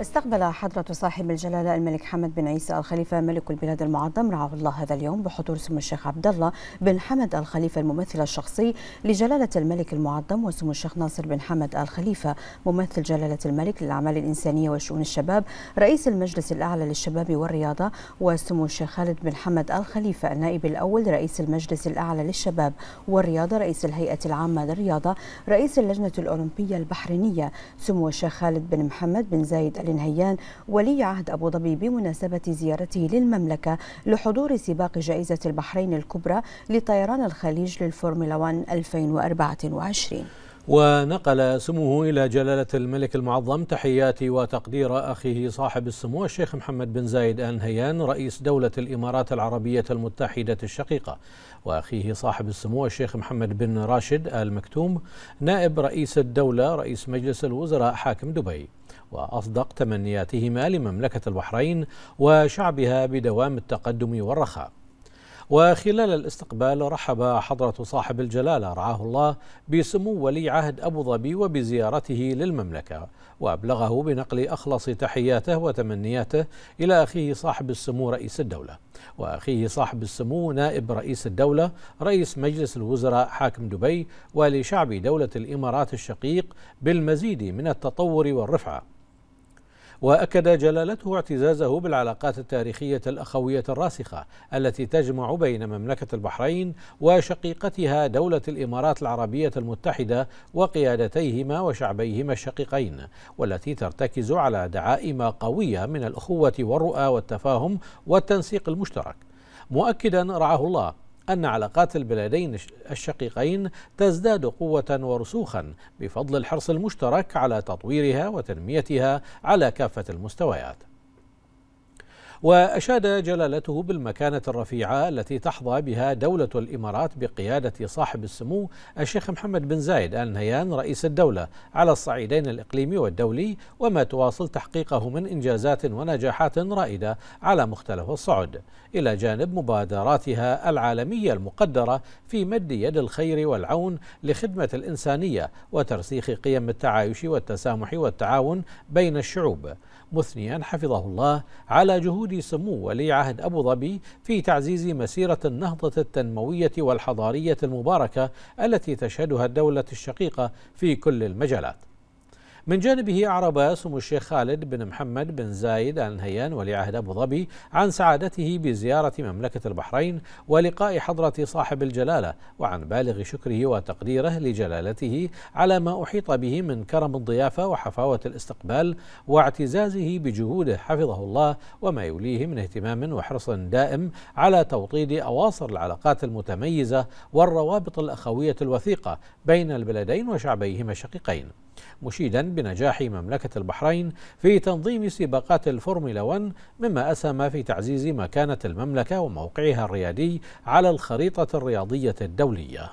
استقبل حضرة صاحب الجلالة الملك حمد بن عيسى الخليفة ملك البلاد المعظم رعاه الله هذا اليوم بحضور سمو الشيخ عبد الله بن حمد الخليفة الممثل الشخصي لجلالة الملك المعظم وسمو الشيخ ناصر بن حمد الخليفة ممثل جلالة الملك للأعمال الإنسانية وشؤون الشباب رئيس المجلس الأعلى للشباب والرياضة وسمو الشيخ خالد بن حمد الخليفة النائب الأول رئيس المجلس الأعلى للشباب والرياضة رئيس الهيئة العامة للرياضة رئيس اللجنة الأولمبية البحرينية سمو الشيخ خالد بن محمد بن زايد نهيان ولي عهد أبو ظبي بمناسبة زيارته للمملكة لحضور سباق جائزة البحرين الكبرى لطيران الخليج للفورمولا 1 2024 ونقل سموه إلى جلالة الملك المعظم تحياتي وتقدير أخيه صاحب السمو الشيخ محمد بن زايد آل نهيان رئيس دولة الإمارات العربية المتحدة الشقيقة وأخيه صاحب السمو الشيخ محمد بن راشد آل مكتوم نائب رئيس الدولة رئيس مجلس الوزراء حاكم دبي وأصدق تمنياتهما لمملكة البحرين وشعبها بدوام التقدم والرخاء وخلال الاستقبال رحب حضرة صاحب الجلالة رعاه الله بسمو ولي عهد أبو ظبي وبزيارته للمملكة وأبلغه بنقل أخلص تحياته وتمنياته إلى أخيه صاحب السمو رئيس الدولة وأخيه صاحب السمو نائب رئيس الدولة رئيس مجلس الوزراء حاكم دبي ولشعب دولة الإمارات الشقيق بالمزيد من التطور والرفعة واكد جلالته اعتزازه بالعلاقات التاريخيه الاخويه الراسخه التي تجمع بين مملكه البحرين وشقيقتها دوله الامارات العربيه المتحده وقيادتيهما وشعبيهما الشقيقين والتي ترتكز على دعائم قويه من الاخوه والرؤى والتفاهم والتنسيق المشترك مؤكدا رعاه الله أن علاقات البلدين الشقيقين تزداد قوة ورسوخا بفضل الحرص المشترك على تطويرها وتنميتها على كافة المستويات وأشاد جلالته بالمكانة الرفيعة التي تحظى بها دولة الإمارات بقيادة صاحب السمو الشيخ محمد بن زايد آل نهيان رئيس الدولة على الصعيدين الإقليمي والدولي وما تواصل تحقيقه من إنجازات ونجاحات رائدة على مختلف الصعد إلى جانب مبادراتها العالمية المقدرة في مد يد الخير والعون لخدمة الإنسانية وترسيخ قيم التعايش والتسامح والتعاون بين الشعوب مثنيا حفظه الله على جهود عهد سمو ولي عهد أبو ظبي في تعزيز مسيرة النهضة التنموية والحضارية المباركة التي تشهدها الدولة الشقيقة في كل المجالات من جانبه أعرب سمو الشيخ خالد بن محمد بن زايد آل نهيان ولي عهد أبو ظبي عن سعادته بزيارة مملكة البحرين ولقاء حضرة صاحب الجلالة وعن بالغ شكره وتقديره لجلالته على ما أحيط به من كرم الضيافة وحفاوة الاستقبال واعتزازه بجهوده حفظه الله وما يوليه من اهتمام وحرص دائم على توطيد أواصر العلاقات المتميزة والروابط الأخوية الوثيقة بين البلدين وشعبيهما الشقيقين مشيدا بنجاح مملكة البحرين في تنظيم سباقات الفورمولا 1 مما أسهم في تعزيز مكانة المملكة وموقعها الريادي على الخريطة الرياضية الدولية